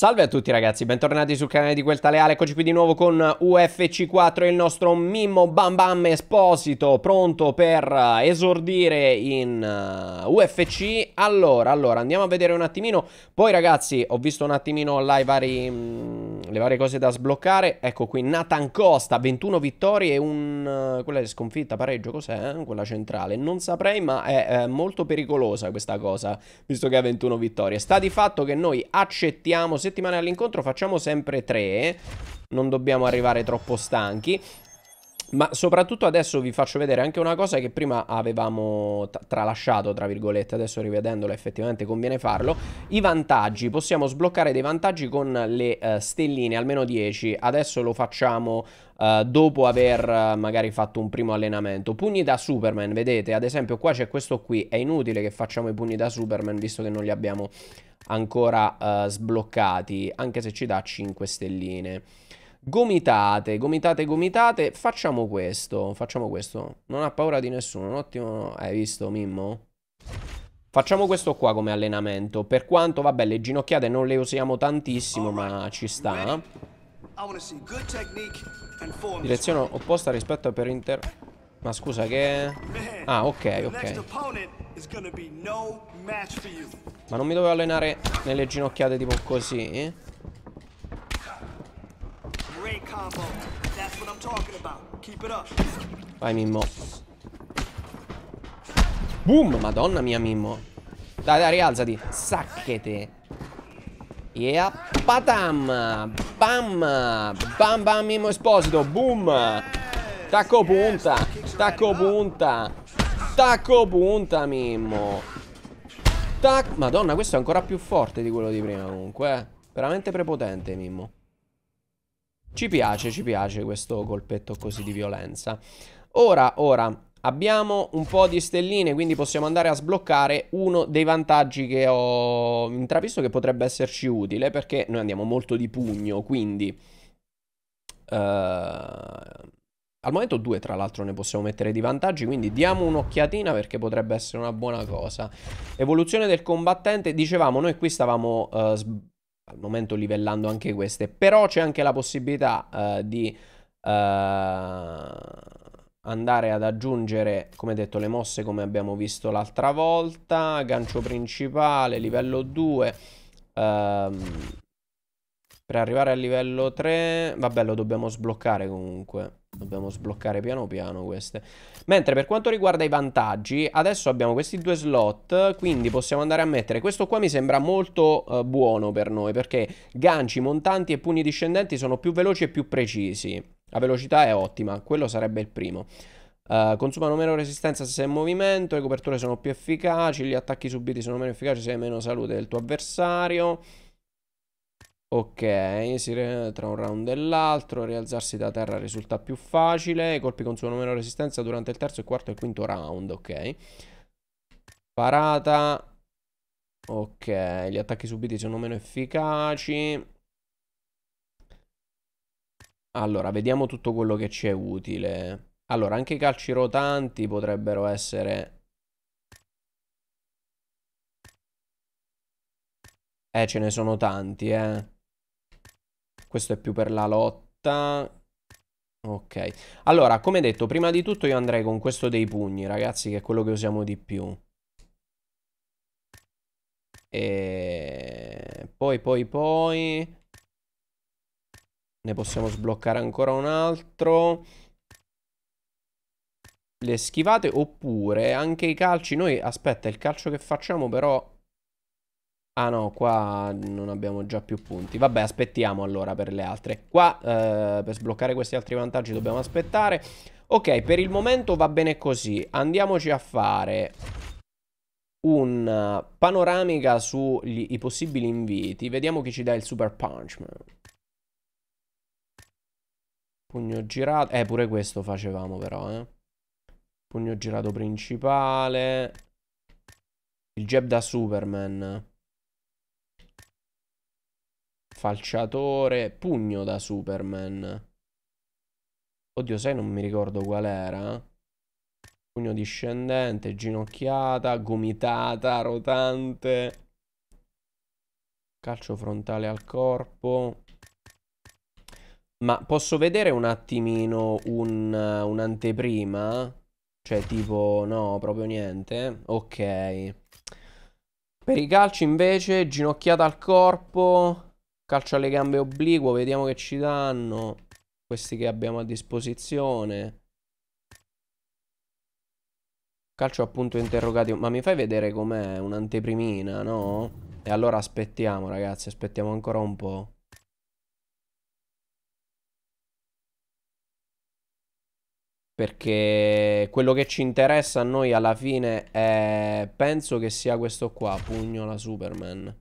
Salve a tutti ragazzi, bentornati sul canale di Quel Taleale, eccoci qui di nuovo con UFC4 il nostro Mimmo Bam Bam Esposito pronto per eh, esordire in eh, UFC Allora, allora, andiamo a vedere un attimino, poi ragazzi ho visto un attimino là i vari, mm, le varie cose da sbloccare Ecco qui Nathan Costa, 21 vittorie e un, eh, quella di sconfitta, pareggio, cos'è? Eh? Quella centrale, non saprei ma è, è molto pericolosa questa cosa, visto che ha 21 vittorie Sta di fatto che noi accettiamo settimane all'incontro facciamo sempre tre. Non dobbiamo arrivare troppo stanchi ma soprattutto adesso vi faccio vedere anche una cosa che prima avevamo tralasciato, tra virgolette, adesso rivedendola effettivamente conviene farlo, i vantaggi, possiamo sbloccare dei vantaggi con le uh, stelline, almeno 10, adesso lo facciamo uh, dopo aver uh, magari fatto un primo allenamento. Pugni da Superman, vedete, ad esempio qua c'è questo qui, è inutile che facciamo i pugni da Superman visto che non li abbiamo ancora sbloccati, anche se ci dà 5 stelline. Gomitate, gomitate, gomitate. Facciamo questo, facciamo questo. Non ha paura di nessuno, un ottimo... Hai visto, Mimmo? Facciamo questo qua come allenamento. Per quanto, vabbè, le ginocchiate non le usiamo tantissimo, ma ci sta. Direzione opposta rispetto per inter... Ma scusa che... Ah, ok, ok. Ma non mi dovevo allenare nelle ginocchiate tipo così? Vai Mimmo Boom Madonna mia Mimmo Dai dai rialzati Sacchete Yeah Patam Bam Bam bam Mimmo Esposito Boom Tacco punta Tacco punta Tacco punta Mimmo Tac Madonna questo è ancora più forte di quello di prima comunque eh. Veramente prepotente Mimmo ci piace, ci piace questo colpetto così di violenza. Ora, ora, Abbiamo un po' di stelline, quindi possiamo andare a sbloccare uno dei vantaggi che ho intravisto che potrebbe esserci utile, perché noi andiamo molto di pugno, quindi... Uh, al momento due, tra l'altro, ne possiamo mettere di vantaggi, quindi diamo un'occhiatina perché potrebbe essere una buona cosa. Evoluzione del combattente, dicevamo, noi qui stavamo... Uh, al momento livellando anche queste, però c'è anche la possibilità uh, di uh, andare ad aggiungere, come detto, le mosse come abbiamo visto l'altra volta, gancio principale, livello 2, ehm, per arrivare al livello 3, vabbè lo dobbiamo sbloccare comunque. Dobbiamo sbloccare piano piano queste Mentre per quanto riguarda i vantaggi Adesso abbiamo questi due slot Quindi possiamo andare a mettere Questo qua mi sembra molto eh, buono per noi Perché ganci, montanti e pugni discendenti Sono più veloci e più precisi La velocità è ottima Quello sarebbe il primo Uh, eh, consumano meno resistenza se sei in movimento, le coperture sono più efficaci, gli attacchi subiti sono meno efficaci se hai meno salute del tuo avversario. Ok, si tra un round e l'altro, rialzarsi da terra risulta più facile, i colpi con suo numero resistenza durante il terzo, il quarto e il quinto round, ok. Parata, ok, gli attacchi subiti sono meno efficaci. Allora, vediamo tutto quello che ci è utile. Allora, anche i calci rotanti potrebbero essere Eh, ce ne sono tanti, eh. Questo è più per la lotta. Ok. Allora, come detto, prima di tutto io andrei con questo dei pugni, ragazzi, che è quello che usiamo di più. E poi, poi, poi... Ne possiamo sbloccare ancora un altro. Le schivate oppure anche i calci. Noi, aspetta, il calcio che facciamo però Ah no, qua non abbiamo già più punti. Vabbè, aspettiamo allora per le altre. Qua, eh, per sbloccare questi altri vantaggi, dobbiamo aspettare. Ok, per il momento va bene così. Andiamoci a fare un eh, panoramica sui possibili inviti. Vediamo chi ci dà il super punch. Pugno girato. Eh, pure questo facevamo però, eh. Pugno girato principale. Il jab da Superman. Falciatore, pugno da Superman. Oddio, sai, non mi ricordo qual era. Pugno discendente, ginocchiata, gomitata, rotante. Calcio frontale al corpo. Ma posso vedere un attimino un'anteprima? cioè, tipo, no, proprio niente. Ok. Per i calci, invece, ginocchiata al corpo. Calcio alle gambe obliquo, vediamo che ci danno. Questi che abbiamo a disposizione. Calcio appunto interrogativo. Ma mi fai vedere com'è? Un'anteprimina, no? E allora aspettiamo, ragazzi. Aspettiamo ancora un po'. Perché quello che ci interessa a noi alla fine è... Penso che sia questo qua, Pugnola Superman.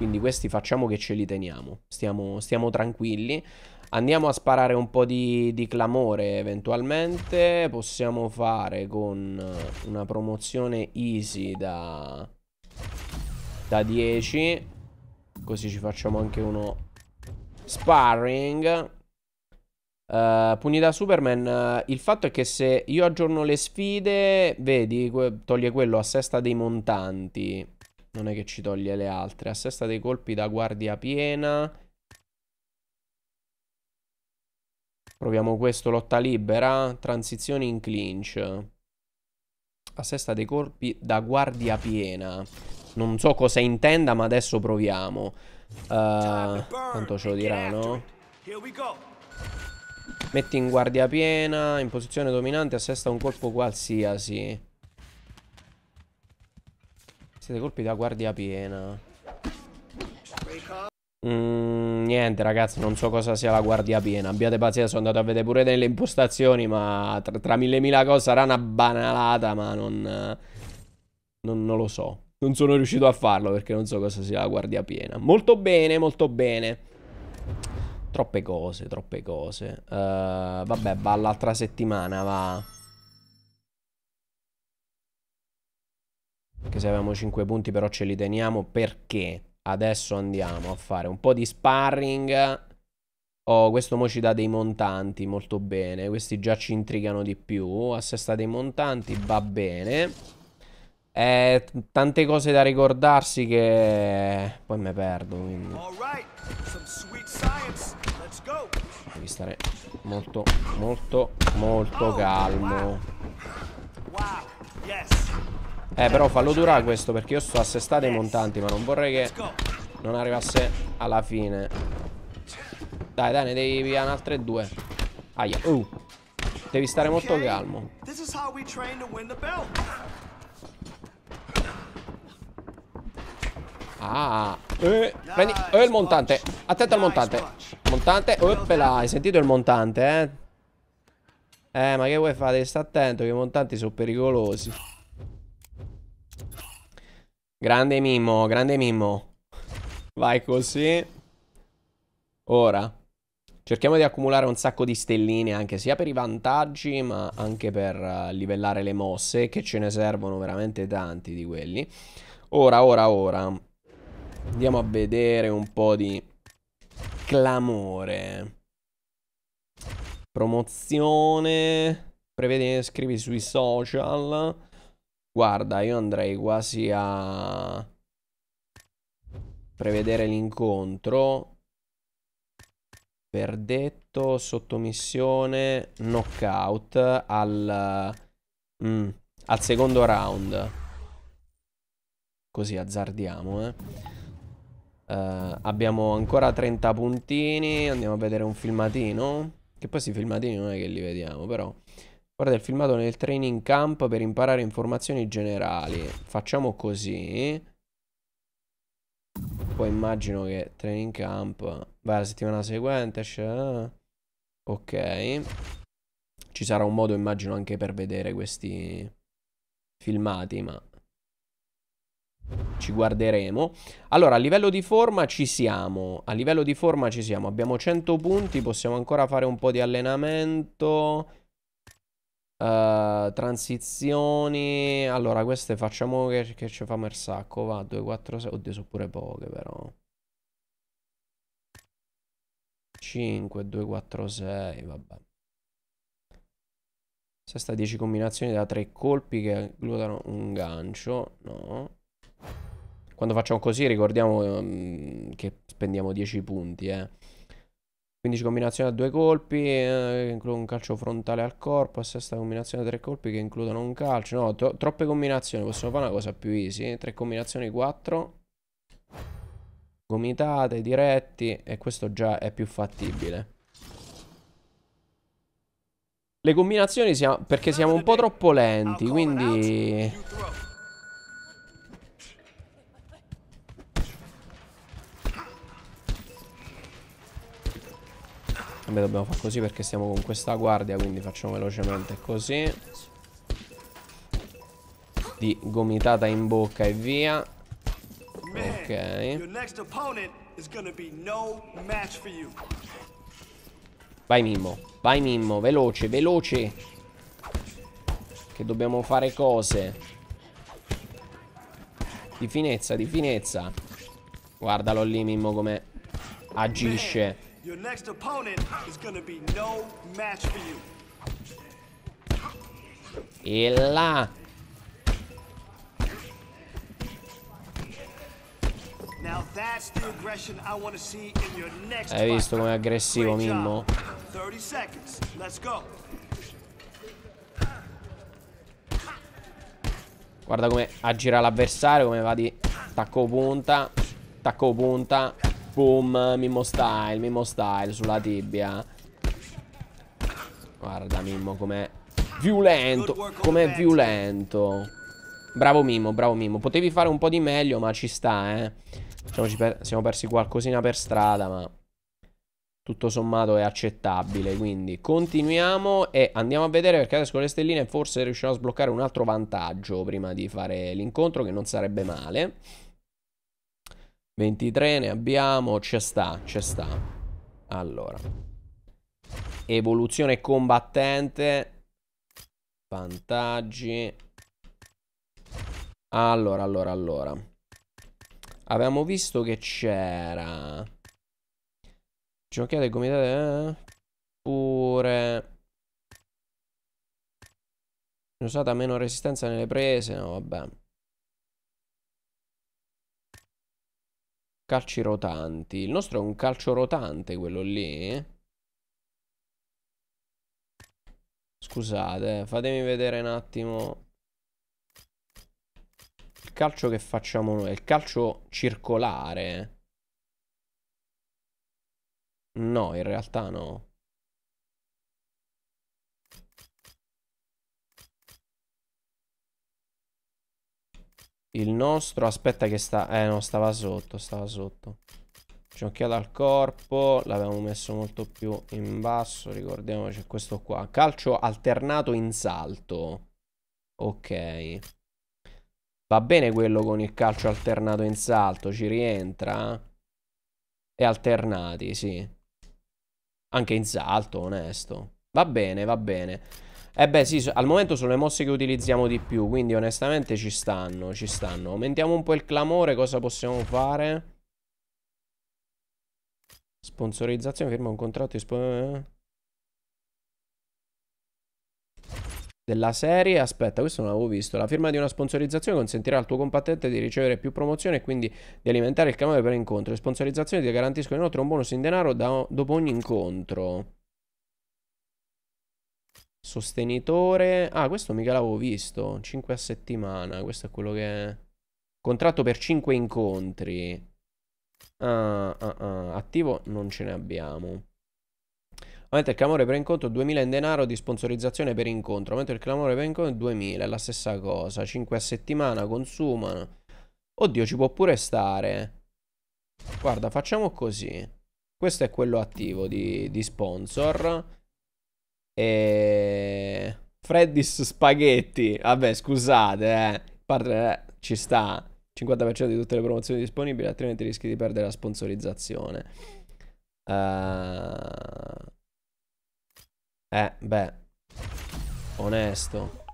Quindi questi facciamo che ce li teniamo. Stiamo, stiamo tranquilli. Andiamo a sparare un po' di, di, clamore eventualmente. Possiamo fare con una promozione easy da, da 10. Così ci facciamo anche uno sparring. Uh, punita Superman, uh, il fatto è che se io aggiorno le sfide, vedi, que toglie quello a sesta dei montanti non è che ci toglie le altre. Assesta dei colpi da guardia piena. Proviamo questo, lotta libera, Transizione in clinch. Assesta dei colpi da guardia piena. Non so cosa intenda, ma adesso proviamo. Uh, tanto ce lo dirà, no? Metti in guardia piena, in posizione dominante, assesta un colpo qualsiasi. Siete colpiti da guardia piena. Mm, niente ragazzi, non so cosa sia la guardia piena. Abbiate pazienza, sono andato a vedere pure delle impostazioni, ma tra, tra mille mila cose sarà una banalata, ma non, non, non lo so. Non sono riuscito a farlo perché non so cosa sia la guardia piena. Molto bene, molto bene. Troppe cose, troppe cose. Uh, vabbè, va l'altra settimana, va. Anche se avevamo 5 punti però ce li teniamo perché adesso andiamo a fare un po' di sparring. Oh, questo mo ci dà dei montanti, molto bene. Questi già ci intrigano di più. Assesta dei montanti, va bene. Eh, tante cose da ricordarsi che poi me perdo, quindi. Devi stare molto, molto, molto oh, calmo. Wow, yes. Eh però fallo durare questo perché io sto assestando i montanti Ma non vorrei che non arrivasse alla fine Dai dai ne devi un'altra e due Aia uh. Devi stare molto calmo Ah eh, prendi, eh, il montante Attento al montante Montante Oppela Hai sentito il montante eh Eh ma che vuoi fare Devi stare attento che i montanti sono pericolosi Grande Mimmo, grande Mimmo. Vai così. Ora. Cerchiamo di accumulare un sacco di stelline anche sia per i vantaggi ma anche per uh, livellare le mosse che ce ne servono veramente tanti di quelli. Ora, ora, ora. Andiamo a vedere un po' di clamore. Promozione. Prevede iscrivi sui social. Guarda, io andrei quasi a prevedere l'incontro. Verdetto, sottomissione, knockout al, mm, al secondo round. Così azzardiamo, eh. Uh, abbiamo ancora 30 puntini. Andiamo a vedere un filmatino. Che poi questi filmatini non è che li vediamo, però. Guarda il filmato nel training camp per imparare informazioni generali. Facciamo così. Poi immagino che training camp... Vai la settimana seguente. Eh? Ok. Ci sarà un modo immagino anche per vedere questi filmati, ma ci guarderemo. Allora, a livello di forma ci siamo. A livello di forma ci siamo. Abbiamo 100 punti, possiamo ancora fare un po' di allenamento. Uh, transizioni. Allora, queste facciamo che, che ci famo il sacco. Va, 2, 4, 6. Oddio, sono pure poche, però. 5, 2, 4, 6. Vabbè. Sesta 10 combinazioni da 3 colpi che glutano un gancio. No. Quando facciamo così ricordiamo um, che spendiamo 10 punti, eh. 15 combinazioni a due colpi, eh, che includono un calcio frontale al corpo, a sesta combinazione a tre colpi che includono un calcio. No, tro troppe combinazioni, possiamo fare una cosa più easy. Eh? Tre combinazioni, quattro Gomitate, diretti e questo già è più fattibile. Le combinazioni siamo, perché siamo un po' troppo lenti, quindi... Vabbè dobbiamo fare così perché stiamo con questa guardia Quindi facciamo velocemente così Di gomitata in bocca e via Ok Vai Mimmo Vai Mimmo Veloce veloce Che dobbiamo fare cose Di finezza di finezza Guardalo lì Mimmo come agisce Your next opponent is gonna be no match for you. E là. Hai visto com'è aggressivo Mimmo? Guarda come aggira l'avversario, come va di tacco punta, tacco punta, Boom, Mimmo style, Mimmo style sulla tibia. Guarda Mimmo com'è violento, com'è violento. Bravo Mimmo, bravo Mimmo. Potevi fare un po' di meglio, ma ci sta, eh. per siamo persi qualcosina per strada, ma tutto sommato è accettabile. Quindi continuiamo e andiamo a vedere perché adesso con le stelline forse riusciamo a sbloccare un altro vantaggio prima di fare l'incontro, che non sarebbe male. 23 ne abbiamo, c'è sta, c'è sta. Allora. Evoluzione combattente. Vantaggi. Allora, allora, allora. Avevamo visto che c'era... Giochiate comitato... Eh? Pure... Usata meno resistenza nelle prese, no vabbè. Calci rotanti. Il nostro è un calcio rotante quello lì. Scusate, fatemi vedere un attimo. Il calcio che facciamo noi. Il calcio circolare. No, in realtà no. Il nostro, aspetta che sta... Eh no, stava sotto, stava sotto. Cionchiata al corpo, l'avevamo messo molto più in basso, ricordiamoci questo qua. Calcio alternato in salto. Ok. Va bene quello con il calcio alternato in salto, ci rientra? E alternati, sì. Anche in salto, onesto. Va bene, va bene. Eh beh sì, al momento sono le mosse che utilizziamo di più Quindi onestamente ci stanno, ci stanno Aumentiamo un po' il clamore, cosa possiamo fare? Sponsorizzazione, firma un contratto di eh? Della serie, aspetta, questo non l'avevo visto La firma di una sponsorizzazione consentirà al tuo combattente di ricevere più promozioni E quindi di alimentare il clamore per incontro Le sponsorizzazioni ti garantiscono inoltre un bonus in denaro da, dopo ogni incontro Sostenitore. Ah, questo mica l'avevo visto. 5 a settimana. Questo è quello che... È. Contratto per 5 incontri. Ah, ah, ah. Attivo non ce ne abbiamo. Aumenta il clamore per incontro 2000 in denaro di sponsorizzazione per incontro. Mentre il clamore per incontro 2000, è la stessa cosa. 5 a settimana, consumano. Oddio, ci può pure stare. Guarda, facciamo così. Questo è quello attivo di, di sponsor. E... Eh, Freddy's Spaghetti. Vabbè, scusate, eh. Parte, eh, ci sta. 50% di tutte le promozioni disponibili, altrimenti rischi di perdere la sponsorizzazione. Uh... Eh, beh. Onesto.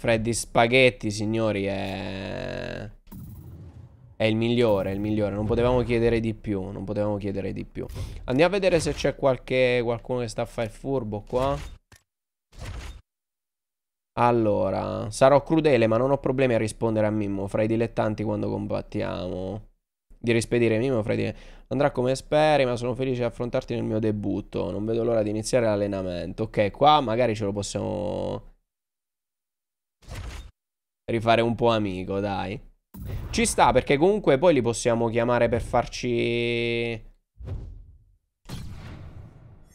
Freddy Spaghetti, signori, è... È il migliore, è il migliore. Non potevamo chiedere di più, non potevamo chiedere di più. Andiamo a vedere se c'è qualche qualcuno che sta a fare il furbo qua. Allora, sarò crudele, ma non ho problemi a rispondere a Mimmo fra i dilettanti quando combattiamo. Di rispedire Mimmo fra i dilettanti. Andrà come speri, ma sono felice di affrontarti nel mio debutto. Non vedo l'ora di iniziare l'allenamento. Ok, qua magari ce lo possiamo rifare un po' amico, dai. Ci sta perché comunque poi li possiamo chiamare per farci...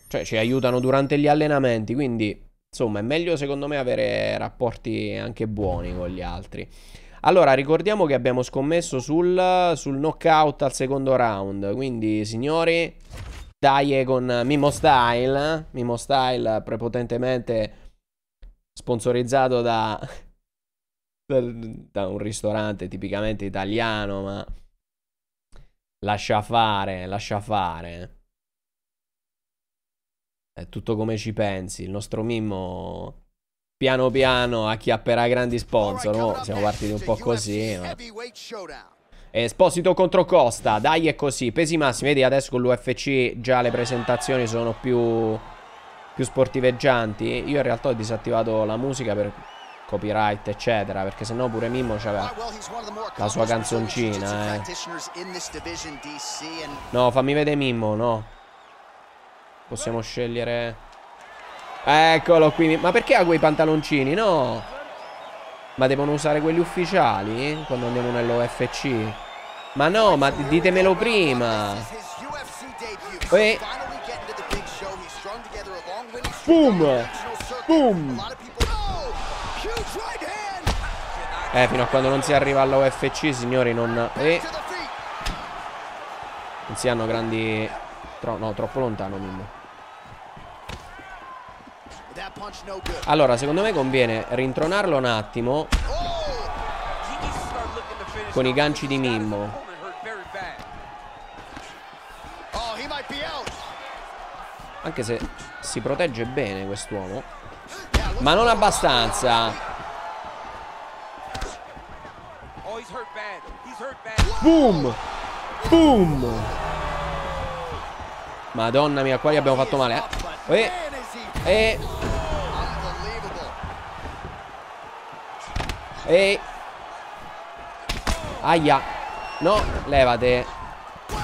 Cioè ci aiutano durante gli allenamenti, quindi... Insomma è meglio secondo me avere rapporti anche buoni con gli altri. Allora, ricordiamo che abbiamo scommesso sul, sul, knockout al secondo round. Quindi, signori, dai con Mimo Style. Mimo Style prepotentemente sponsorizzato da da un ristorante tipicamente italiano, ma lascia fare, lascia fare. È tutto come ci pensi. Il nostro Mimmo piano piano acchiapperà grandi sponsor. Oh, siamo partiti un po' così. Ma... Eh. Esposito contro Costa, dai è così, pesi massimi, vedi adesso con l'UFC già le presentazioni sono più, più sportiveggianti, io in realtà ho disattivato la musica per copyright eccetera perché sennò pure Mimmo c'aveva la sua canzoncina eh. no fammi vedere Mimmo no possiamo scegliere eccolo qui ma perché ha quei pantaloncini no ma devono usare quelli ufficiali quando andiamo nell'OFC ma no ma ditemelo prima e... Boom Boom Eh, fino a quando non si arriva alla UFC, signori, non... Eh. Non si hanno grandi... Tro... No, troppo lontano, Mimmo. Allora, secondo me conviene rintronarlo un attimo Con i ganci di Mimmo Anche se si protegge bene quest'uomo Ma non abbastanza Boom! Boom! Madonna mia, qua gli abbiamo fatto male, eh. E... Eh, e... Eh. E... Eh. Aia. No, levate.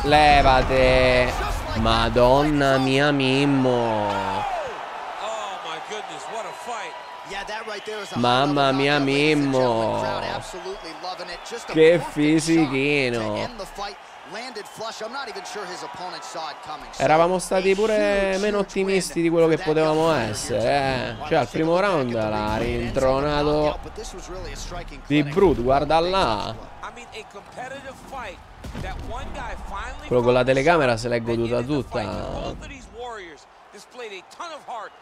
Levate. Madonna mia Mimmo. Oh Mamma mia Mimmo che fisichino. Eravamo stati pure meno ottimisti di quello che potevamo essere. Eh. Cioè, al primo round l'ha rintronato di brutto. Guarda là. Quello con la telecamera se l'è goduta tutta.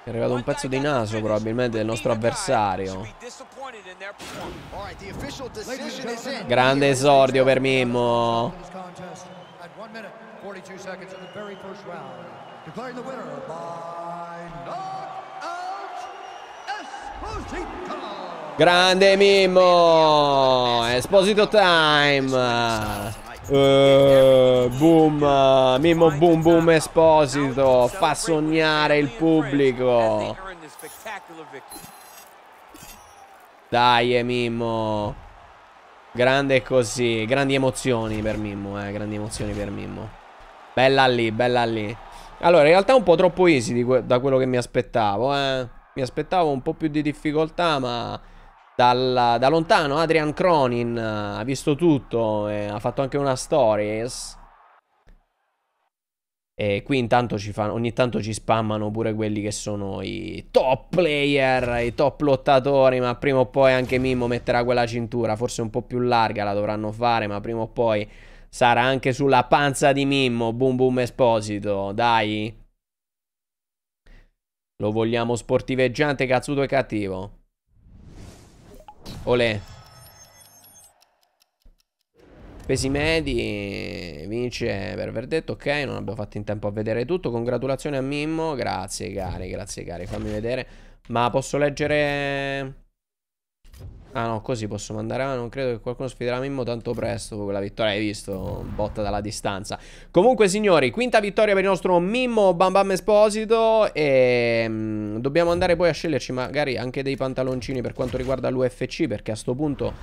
È arrivato un pezzo di naso probabilmente del nostro avversario. Grande esordio per Mimmo. Grande Mimmo. Esposito time. Uh, boom, eh, Mimo Boom Boom Esposito fa sognare il pubblico. Dai, eh, Mimmo. Grande così. Grandi emozioni per Mimmo, eh. Grandi emozioni per Mimmo. Bella lì, bella lì. Allora, in realtà un po' troppo easy que da quello che mi aspettavo, eh. Mi aspettavo un po' più di difficoltà, ma dal, da lontano Adrian Cronin eh, ha visto tutto, eh, ha fatto anche una stories. E qui intanto ci fanno, ogni tanto ci spammano pure quelli che sono i top player, i top lottatori, ma prima o poi anche Mimmo metterà quella cintura, forse un po' più larga la dovranno fare, ma prima o poi sarà anche sulla panza di Mimmo, boom boom esposito, dai. Lo vogliamo sportiveggiante, cazzuto e cattivo. Olè. Pesi medi, vince per verdetto, ok, non abbiamo fatto in tempo a vedere tutto, congratulazioni a Mimmo, grazie cari, grazie cari, fammi vedere, ma posso leggere Ah no, così posso mandare. Ah, non credo che qualcuno sfiderà Mimmo tanto presto. Quella vittoria hai visto, botta dalla distanza. Comunque, signori, quinta vittoria per il nostro Mimmo Bam Bam Esposito. E ehm, dobbiamo andare poi a sceglierci magari anche dei pantaloncini per quanto riguarda l'UFC. Perché a sto punto,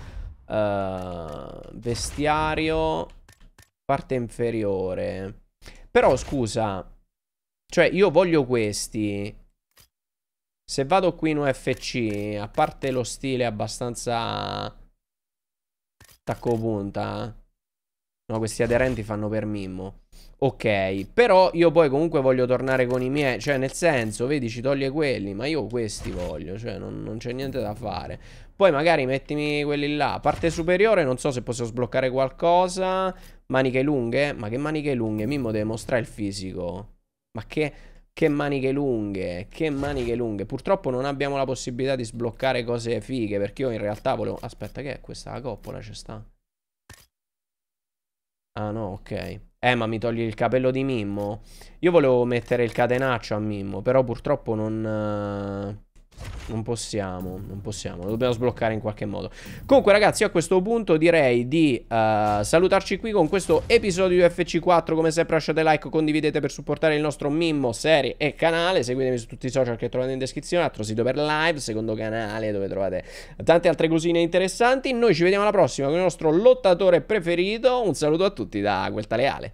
uh, vestiario, parte inferiore. Però, scusa, cioè, io voglio questi. Se vado qui in UFC, a parte lo stile abbastanza tacco punta, eh. no, questi aderenti fanno per Mimmo. Ok, però io poi comunque voglio tornare con i miei, cioè nel senso, vedi, ci toglie quelli, ma io questi voglio, cioè non, non c'è niente da fare. Poi magari mettimi quelli là, parte superiore, non so se posso sbloccare qualcosa, maniche lunghe, ma che maniche lunghe, Mimmo deve mostrare il fisico, ma che... Che maniche lunghe, che maniche lunghe. Purtroppo non abbiamo la possibilità di sbloccare cose fighe, perché io in realtà volevo... Aspetta, che è questa? La coppola ci sta? Ah no, ok. Eh, ma mi togli il capello di Mimmo? Io volevo mettere il catenaccio a Mimmo, però purtroppo non... Eh, non possiamo, non possiamo, lo dobbiamo sbloccare in qualche modo. Comunque ragazzi, a questo punto direi di uh, salutarci qui con questo episodio di UFC4. Come sempre lasciate like, condividete per supportare il nostro Mimmo, serie e canale. Seguitemi su tutti i social che trovate in descrizione, altro sito per live, secondo canale dove trovate tante altre cosine interessanti. Noi ci vediamo alla prossima con il nostro lottatore preferito. Un saluto a tutti da Quel Taleale.